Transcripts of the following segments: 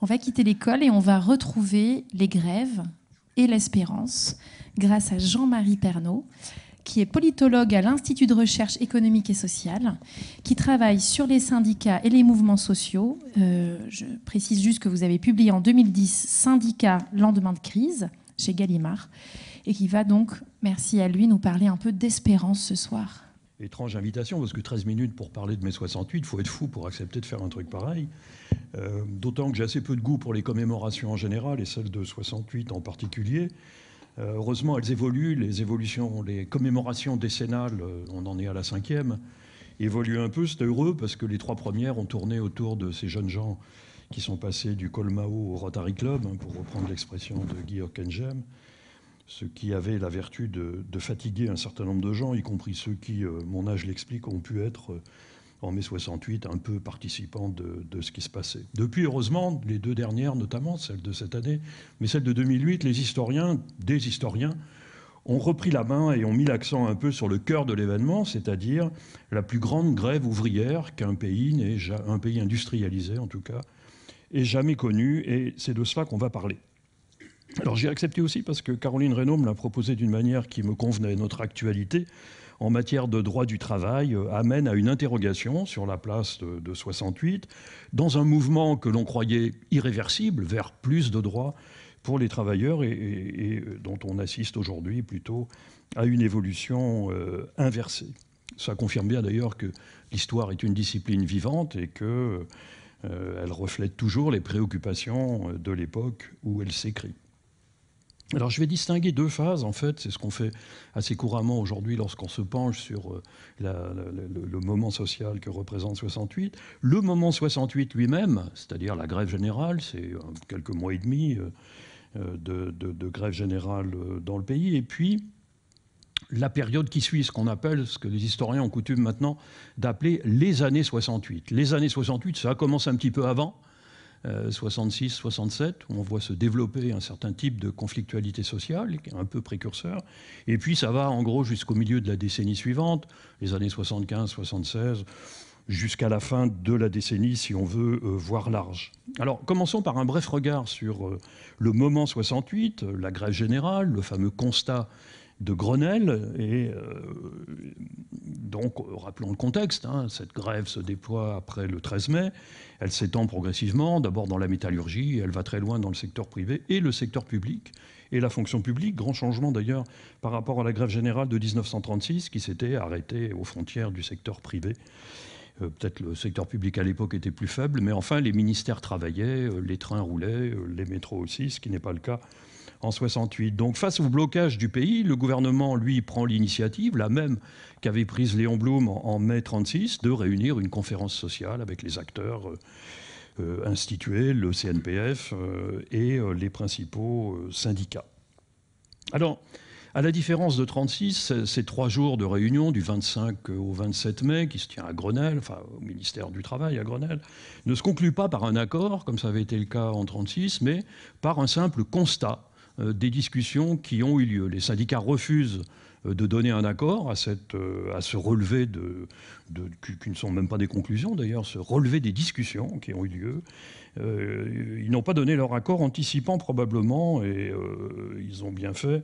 On va quitter l'école et on va retrouver les grèves et l'espérance grâce à Jean-Marie Pernaud, qui est politologue à l'Institut de recherche économique et sociale, qui travaille sur les syndicats et les mouvements sociaux. Euh, je précise juste que vous avez publié en 2010 Syndicats lendemain de crise chez Gallimard, et qui va donc, merci à lui, nous parler un peu d'espérance ce soir étrange invitation, parce que 13 minutes pour parler de mes 68, il faut être fou pour accepter de faire un truc pareil. Euh, d'autant que j'ai assez peu de goût pour les commémorations en général, et celles de 68 en particulier. Euh, heureusement, elles évoluent, les évolutions, les commémorations décennales, euh, on en est à la cinquième, évoluent un peu, C'est heureux, parce que les trois premières ont tourné autour de ces jeunes gens qui sont passés du Colmao au Rotary Club, hein, pour reprendre l'expression de Guy Hockenheim ce qui avait la vertu de, fatiguer un certain nombre de gens, y compris ceux qui, euh, mon âge l'explique, ont pu être euh, en mai 68 un peu participants de, ce qui se passait. Depuis, heureusement, les deux dernières, notamment celle de cette année, mais celle de 2008, les historiens, des historiens, ont repris la main et ont mis l'accent un peu sur le cœur de l'événement, c'est-à-dire la plus grande grève ouvrière qu'un pays, un pays industrialisé en tout cas, ait jamais connue, et c'est de cela qu'on va parler j'ai accepté aussi parce que Caroline Renault me l'a proposé d'une manière qui me convenait. Notre actualité en matière de droit du travail euh, amène à une interrogation sur la place de, 68 dans un mouvement que l'on croyait irréversible vers plus de droits pour les travailleurs et, euh, dont on assiste aujourd'hui plutôt à une évolution euh, inversée. Ça confirme bien d'ailleurs que l'histoire est une discipline vivante et qu'elle reflète toujours les préoccupations de l'époque où elle s'écrit. Alors je vais distinguer deux phases, en fait, c'est ce qu'on fait assez couramment aujourd'hui lorsqu'on se penche sur euh, le, moment social que représente 68. Le moment 68 lui-même, c'est-à-dire la grève générale, c'est euh, quelques mois et demi euh, de, de, grève générale dans le pays, et puis la période qui suit, ce qu'on appelle, ce que les historiens ont coutume maintenant d'appeler les années 68. Les années 68, ça commence un petit peu avant, 66-67, euh, où on voit se développer un certain type de conflictualité sociale, un peu précurseur. Et puis ça va en gros jusqu'au milieu de la décennie suivante, les années 75-76 jusqu'à la fin de la décennie, si on veut euh, voir large. Alors, commençons par un bref regard sur euh, le moment 68, la grève générale, le fameux constat de Grenelle. Et euh, donc, rappelons le contexte, hein, cette grève se déploie après le 13 mai. Elle s'étend progressivement, d'abord dans la métallurgie, elle va très loin dans le secteur privé et le secteur public. Et la fonction publique, grand changement d'ailleurs par rapport à la grève générale de 1936 qui s'était arrêtée aux frontières du secteur privé euh, peut-être le secteur public à l'époque était plus faible, mais enfin les ministères travaillaient, euh, les trains roulaient, les métros aussi, ce qui n'est pas le cas en 68. Donc face au blocage du pays, le gouvernement, lui, prend l'initiative, la même qu'avait prise Léon Blum en, mai 36, de réunir une conférence sociale avec les acteurs euh, euh, institués, le CNPF euh, et les principaux syndicats. Alors, à la différence de 36, ces trois jours de réunion du 25 au 27 mai, qui se tient à Grenelle, enfin au ministère du Travail à Grenelle, ne se concluent pas par un accord, comme ça avait été le cas en 36, mais par un simple constat euh, des discussions qui ont eu lieu. Les syndicats refusent euh, de donner un accord à, cette, euh, à ce relevé de, qui ne sont même pas des conclusions d'ailleurs, ce relevé des discussions qui ont eu lieu. ils n'ont pas donné leur accord, anticipant probablement, et ils ont bien fait,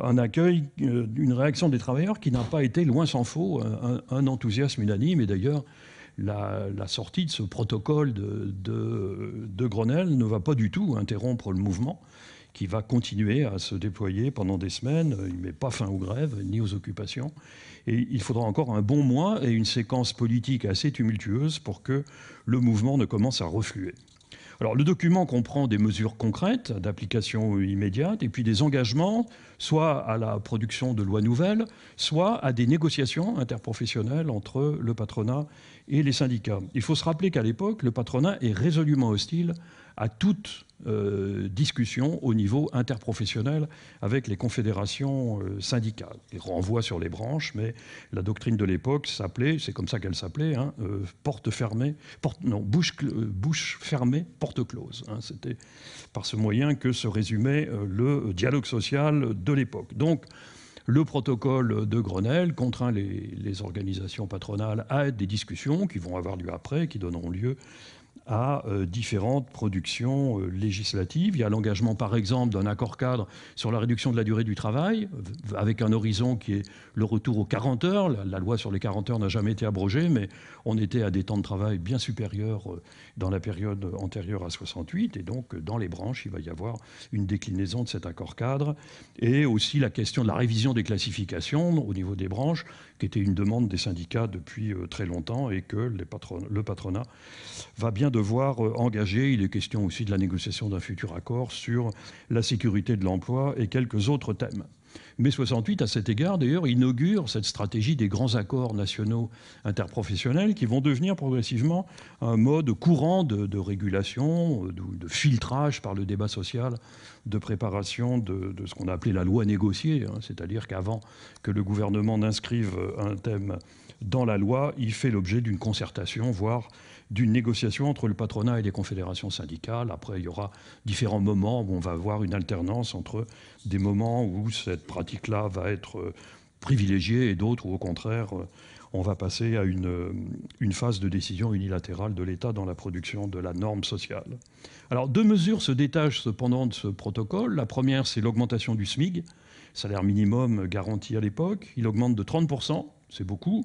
un accueil, une réaction des travailleurs qui n'a pas été, loin sans faux un, enthousiasme unanime. Et d'ailleurs, la, sortie de ce protocole de Grenelle ne va pas du tout interrompre le mouvement qui va continuer à se déployer pendant des semaines. Il ne met pas fin aux grèves ni aux occupations. Et il faudra encore un bon mois et une séquence politique assez tumultueuse pour que le mouvement ne commence à refluer. Alors, le document comprend des mesures concrètes d'application immédiate et puis des engagements, soit à la production de lois nouvelles, soit à des négociations interprofessionnelles entre le patronat et les syndicats. Il faut se rappeler qu'à l'époque, le patronat est résolument hostile à toute euh, discussion au niveau interprofessionnel avec les confédérations euh, syndicales. Il renvoie sur les branches, mais la doctrine de l'époque s'appelait, c'est comme ça qu'elle s'appelait, hein, euh, porte fermée, porte, non, bouche, bouche fermée, porte close. Hein. C'était par ce moyen que se résumait le dialogue social de l'époque. Donc, le protocole de Grenelle contraint les, les, organisations patronales à des discussions qui vont avoir lieu après, qui donneront lieu à euh, différentes productions euh, législatives. Il y a l'engagement, par exemple, d'un accord cadre sur la réduction de la durée du travail, avec un horizon qui est le retour aux 40 heures. La, loi sur les 40 heures n'a jamais été abrogée, mais on était à des temps de travail bien supérieurs euh, dans la période antérieure à 68. Et donc, dans les branches, il va y avoir une déclinaison de cet accord cadre. Et aussi la question de la révision des classifications au niveau des branches, qui était une demande des syndicats depuis euh, très longtemps et que le patronat va bien devoir euh, engager. Il est question aussi de la négociation d'un futur accord sur la sécurité de l'emploi et quelques autres thèmes. Mai 68, à cet égard, d'ailleurs, inaugure cette stratégie des grands accords nationaux interprofessionnels qui vont devenir progressivement un mode courant de, régulation, de, filtrage par le débat social, de préparation de, ce qu'on a appelé la loi négociée, hein, c'est-à-dire qu'avant que le gouvernement n'inscrive un thème dans la loi, il fait l'objet d'une concertation, voire d'une négociation entre le patronat et les confédérations syndicales. Après, il y aura différents moments où on va avoir une alternance entre des moments où cette pratique-là va être euh, privilégiée et d'autres où, au contraire, euh, on va passer à euh, une, phase de décision unilatérale de l'État dans la production de la norme sociale. Alors, deux mesures se détachent cependant de ce protocole. La première, c'est l'augmentation du SMIG, salaire minimum garanti à l'époque. Il augmente de 30%, c'est beaucoup.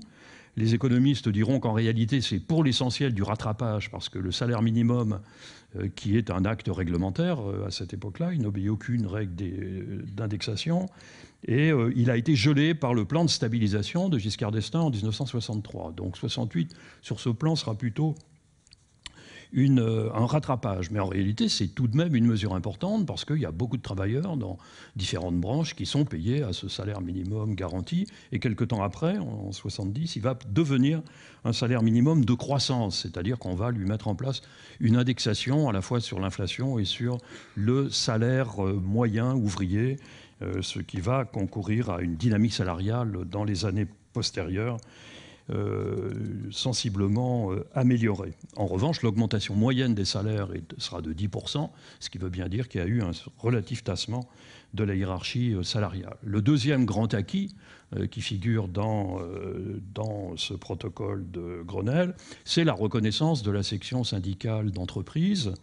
Les économistes diront qu'en réalité, c'est pour l'essentiel du rattrapage, parce que le salaire minimum, euh, qui est un acte réglementaire euh, à cette époque-là, il n'obéit aucune règle euh, d'indexation, et il a été gelé par le plan de stabilisation de Giscard d'Estaing en 1963. Donc 68, sur ce plan, sera plutôt euh, un rattrapage. Mais en réalité, c'est tout de même une mesure importante parce qu'il y a beaucoup de travailleurs dans différentes branches qui sont payés à ce salaire minimum garanti. Et quelque temps après, en 70, il va devenir un salaire minimum de croissance, c'est-à-dire qu'on va lui mettre en place une indexation à la fois sur l'inflation et sur le salaire euh, moyen ouvrier, euh, ce qui va concourir à une dynamique salariale dans les années postérieures euh, sensiblement euh, améliorée. En revanche, l'augmentation moyenne des salaires sera de 10%, ce qui veut bien dire qu'il y a eu un relatif tassement de la hiérarchie euh, salariale. Le deuxième grand acquis qui figure dans, dans ce protocole de Grenelle, c'est la reconnaissance de la section syndicale d'entreprise,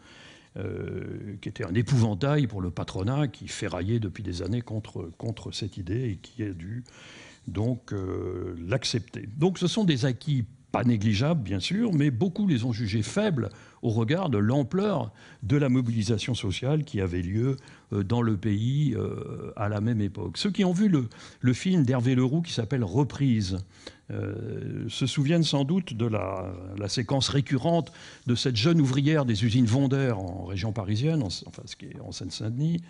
qui était un épouvantail pour le patronat qui ferraillait depuis des années contre, contre cette idée et qui est dû donc euh, l'accepter. Donc ce sont des acquis pas négligeables, bien sûr, mais beaucoup les ont jugés faibles au regard de l'ampleur de la mobilisation sociale qui avait lieu euh, dans le pays euh, à la même époque. Ceux qui ont vu le, le film d'Hervé Leroux qui s'appelle Reprise, euh, se souviennent sans doute de la, séquence récurrente de cette jeune ouvrière des usines Vondeur en région parisienne, en, qui en Seine-Saint-Denis,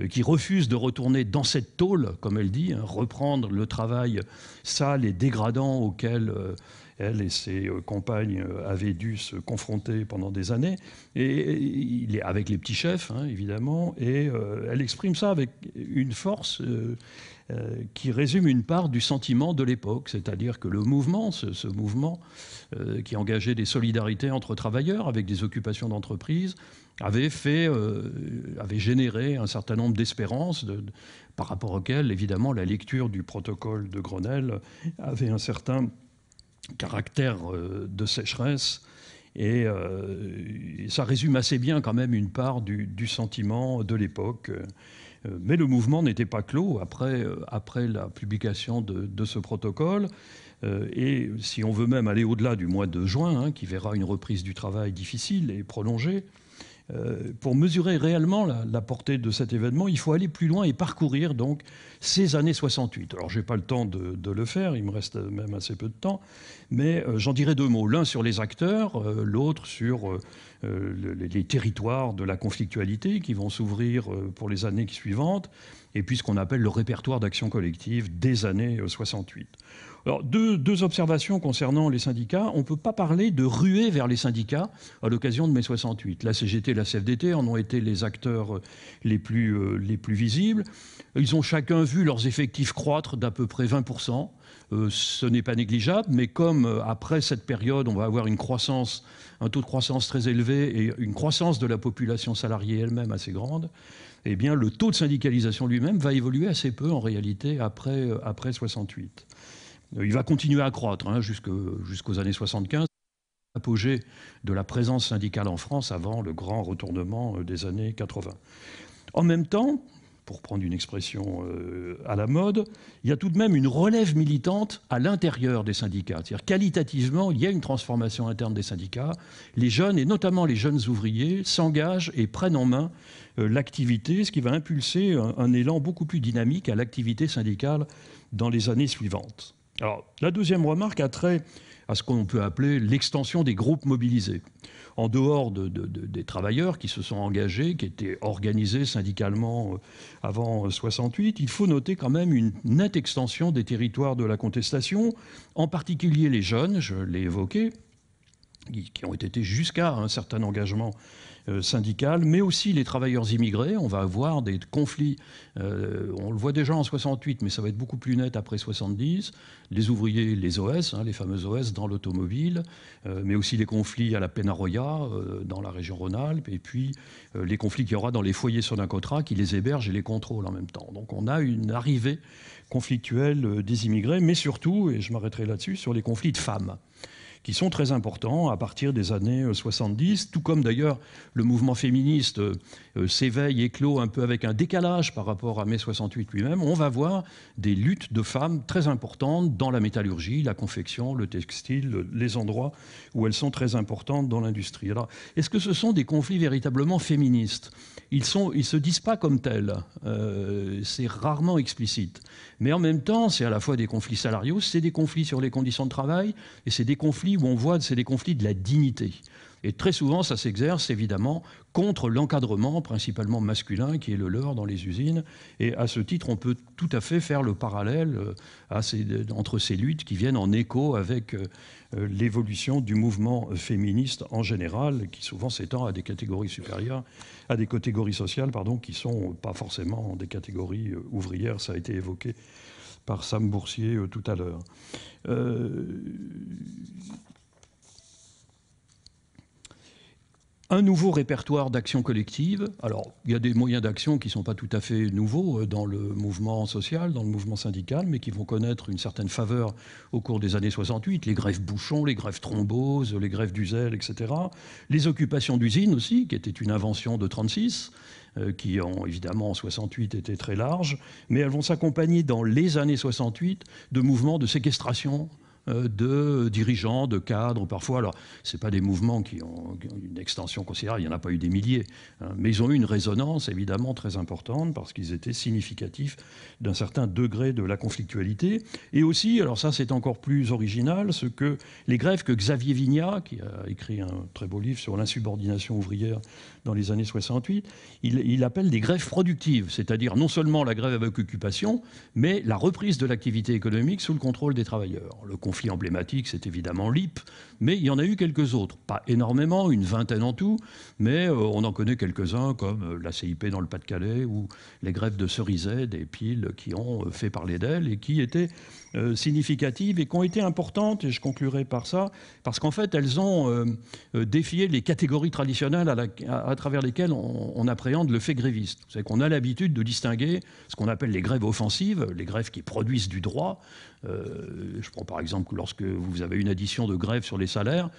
euh, qui refuse de retourner dans cette tôle, comme elle dit, hein, reprendre le travail sale et dégradant auquel euh, elle et ses compagnes avaient dû se confronter pendant des années, et avec les petits chefs, hein, évidemment, et elle exprime ça avec une force euh, qui résume une part du sentiment de l'époque, c'est-à-dire que le mouvement, ce, mouvement euh, qui engageait des solidarités entre travailleurs avec des occupations d'entreprise, avait fait, euh, avait généré un certain nombre d'espérances par rapport auxquelles, évidemment, la lecture du protocole de Grenelle avait un certain caractère de sécheresse et ça résume assez bien quand même une part du, du sentiment de l'époque. Euh, mais le mouvement n'était pas clos après, euh, la publication de, ce protocole. Euh, et si on veut même aller au-delà du mois de juin, hein, qui verra une reprise du travail difficile et prolongée, euh, pour mesurer réellement la, portée de cet événement, il faut aller plus loin et parcourir donc ces années 68. Alors, je n'ai pas le temps de, le faire, il me reste même assez peu de temps, mais euh, j'en dirai deux mots. L'un sur les acteurs, euh, l'autre sur les territoires de la conflictualité qui vont s'ouvrir pour les années suivantes, et puis ce qu'on appelle le répertoire d'action collective des années 68 deux, observations concernant les syndicats. On ne peut pas parler de ruée vers les syndicats à l'occasion de mai 68. La CGT et la CFDT en ont été les acteurs euh, euh, les plus, visibles. Ils ont chacun vu leurs effectifs croître d'à peu près 20%. Euh, ce n'est pas négligeable, mais comme après cette période, on va avoir une croissance, un taux de croissance très élevé et une croissance de la population salariée elle-même assez grande, eh bien, le taux de syndicalisation lui-même va évoluer assez peu en réalité après 68. Il va continuer à croître hein, jusqu'aux années 75 apogée de la présence syndicale en France avant le grand retournement euh, des années 80. En même temps, pour prendre une expression euh, à la mode, il y a tout de même une relève militante à l'intérieur des syndicats. C'est-à-dire qualitativement, il y a une transformation interne des syndicats. Les jeunes, et notamment les jeunes ouvriers, s'engagent et prennent en main euh, l'activité, ce qui va impulser un élan beaucoup plus dynamique à l'activité syndicale dans les années suivantes la deuxième remarque a trait à ce qu'on peut appeler l'extension des groupes mobilisés. En dehors des travailleurs qui se sont engagés, qui étaient organisés syndicalement euh, avant 68, euh, il faut noter quand même une nette extension des territoires de la contestation, en particulier les jeunes, je l'ai évoqué, qui ont été jusqu'à un certain engagement euh, syndicales, mais aussi les travailleurs immigrés. On va avoir des conflits, euh, on le voit déjà en 68, mais ça va être beaucoup plus net après 70, les ouvriers, les OS, hein, les fameux OS dans l'automobile, euh, mais aussi les conflits à la Penaroya, dans la région Rhône-Alpes, et puis les conflits qu'il y aura dans les foyers sur Sonacotra qui les hébergent et les contrôlent en même temps. Donc on a une arrivée conflictuelle des immigrés, mais surtout, et je m'arrêterai là-dessus, sur les conflits de femmes qui sont très importants à partir des années 70, euh, tout comme d'ailleurs le mouvement féministe euh, euh, s'éveille, éclot un peu avec un décalage par rapport à mai 68 lui-même. On va voir des luttes de femmes très importantes dans la métallurgie, la confection, le textile, les endroits où elles sont très importantes dans l'industrie. Alors, est-ce que ce sont des conflits véritablement féministes ils ne ils se disent pas comme tels. c'est rarement explicite. Mais en même temps, c'est à la fois des conflits salariaux, c'est des conflits sur les conditions de travail, et c'est des conflits où on voit, c'est des conflits de la dignité. Et très souvent, ça s'exerce évidemment contre l'encadrement, principalement masculin, qui est le leur dans les usines. Et à ce titre, on peut tout à fait faire le parallèle euh, euh, entre ces luttes qui viennent en écho avec euh, l'évolution du mouvement féministe en général, qui souvent s'étend à des catégories supérieures, à des catégories sociales, pardon, qui ne sont pas forcément des catégories ouvrières, ça a été évoqué par Sam Boursier euh, tout à l'heure. Euh, un nouveau répertoire d'actions collectives. Alors, il y a des moyens d'action qui ne sont pas tout à fait nouveaux euh, dans le mouvement social, dans le mouvement syndical, mais qui vont connaître une certaine faveur au cours des années 68. Les grèves bouchons, les grèves thromboses, les grèves du zèle, etc. Les occupations d'usines aussi, qui étaient une invention de 1936. Euh, qui ont évidemment en 68 étaient très larges, mais elles vont s'accompagner dans les années 68 de mouvements de séquestration euh, de dirigeants, de cadres, parfois. Alors, ce pas des mouvements qui ont, une extension considérable, il n'y en a pas eu des milliers, hein, mais ils ont eu une résonance évidemment très importante parce qu'ils étaient significatifs d'un certain degré de la conflictualité. Et aussi, alors ça c'est encore plus original, ce que les grèves que Xavier Vignat, qui a écrit un très beau livre sur l'insubordination ouvrière dans les années 68, il, appelle des grèves productives, c'est-à-dire non seulement la grève avec occupation, mais la reprise de l'activité économique sous le contrôle des travailleurs. Le conflit emblématique, c'est évidemment l'IP, mais il y en a eu quelques autres. Pas énormément, une vingtaine en tout, mais euh, on en connaît quelques-uns, comme euh, la CIP dans le Pas-de-Calais ou les grèves de Cerizet des piles qui ont euh, fait parler d'elles et qui étaient significatives et qui ont été importantes, et je conclurai par ça, parce qu'en fait, elles ont défié les catégories traditionnelles à, travers lesquelles on, appréhende le fait gréviste. C'est qu'on a l'habitude de distinguer ce qu'on appelle les grèves offensives, les grèves qui produisent du droit. je prends par exemple lorsque vous avez une addition de grève sur les salaires,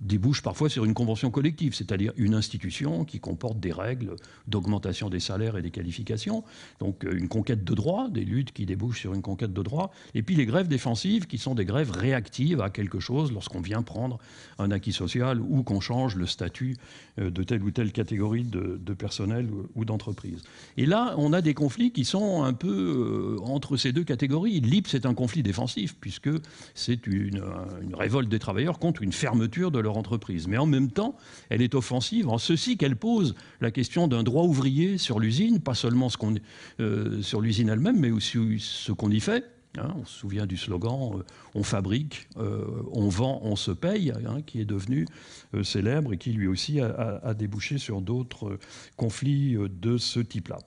débouche parfois sur une convention collective, c'est-à-dire une institution qui comporte des règles d'augmentation des salaires et des qualifications, donc euh, une conquête de droit, des luttes qui débouchent sur une conquête de droit, et puis les grèves défensives qui sont des grèves réactives à quelque chose lorsqu'on vient prendre un acquis social ou qu'on change le statut euh, de telle ou telle catégorie de, personnel ou d'entreprise. Et là, on a des conflits qui sont un peu euh, entre ces deux catégories. L'IPS est un conflit défensif puisque c'est une, une révolte des travailleurs contre une fermeture de leur entreprise. Mais en même temps, elle est offensive en ceci qu'elle pose la question d'un droit ouvrier sur l'usine, pas seulement euh, sur l'usine elle-même, mais aussi ce qu'on y fait. Hein. on se souvient du slogan euh, On fabrique, euh, on vend, on se paye, hein, qui est devenu célèbre et qui lui aussi a débouché sur d'autres conflits de ce type-là.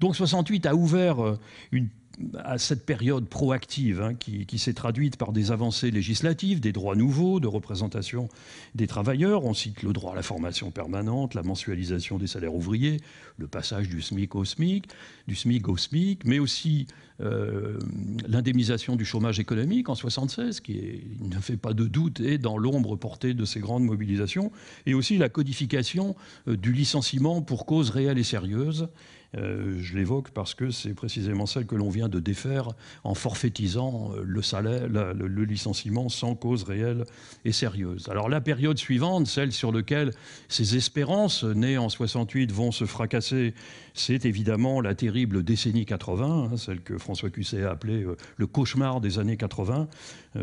Donc 68 a ouvert une à cette période proactive hein, qui, s'est traduite par des avancées législatives, des droits nouveaux de représentation des travailleurs. On cite le droit à la formation permanente, la mensualisation des salaires ouvriers, le passage du SMIC au SMIC, du SMIC au SMIC, mais aussi euh, l'indemnisation du chômage économique en 1976, qui ne fait pas de doute, et dans l'ombre portée de ces grandes mobilisations, et aussi la codification euh, du licenciement pour cause réelle et sérieuse euh, je l'évoque parce que c'est précisément celle que l'on vient de défaire en forfaitisant euh, le, salaire, le, licenciement sans cause réelle et sérieuse. Alors la période suivante, celle sur laquelle ces espérances nées en 68 vont se fracasser, c'est évidemment la terrible décennie 80, hein, celle que François Cusset a appelée euh, le cauchemar des années 80,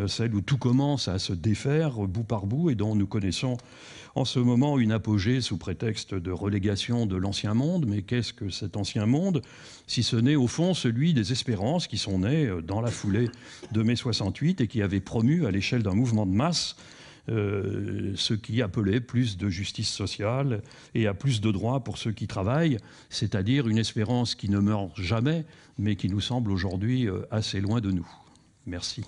celle où tout commence à se défaire bout par bout et dont nous connaissons en ce moment une apogée sous prétexte de relégation de l'ancien monde. Mais qu'est-ce que cet ancien monde, si ce n'est au fond celui des espérances qui sont nées euh, dans la foulée de mai 68 et qui avaient promu à l'échelle d'un mouvement de masse euh, ce qui appelait plus de justice sociale et à plus de droits pour ceux qui travaillent, c'est-à-dire une espérance qui ne meurt jamais, mais qui nous semble aujourd'hui euh, assez loin de nous. Merci.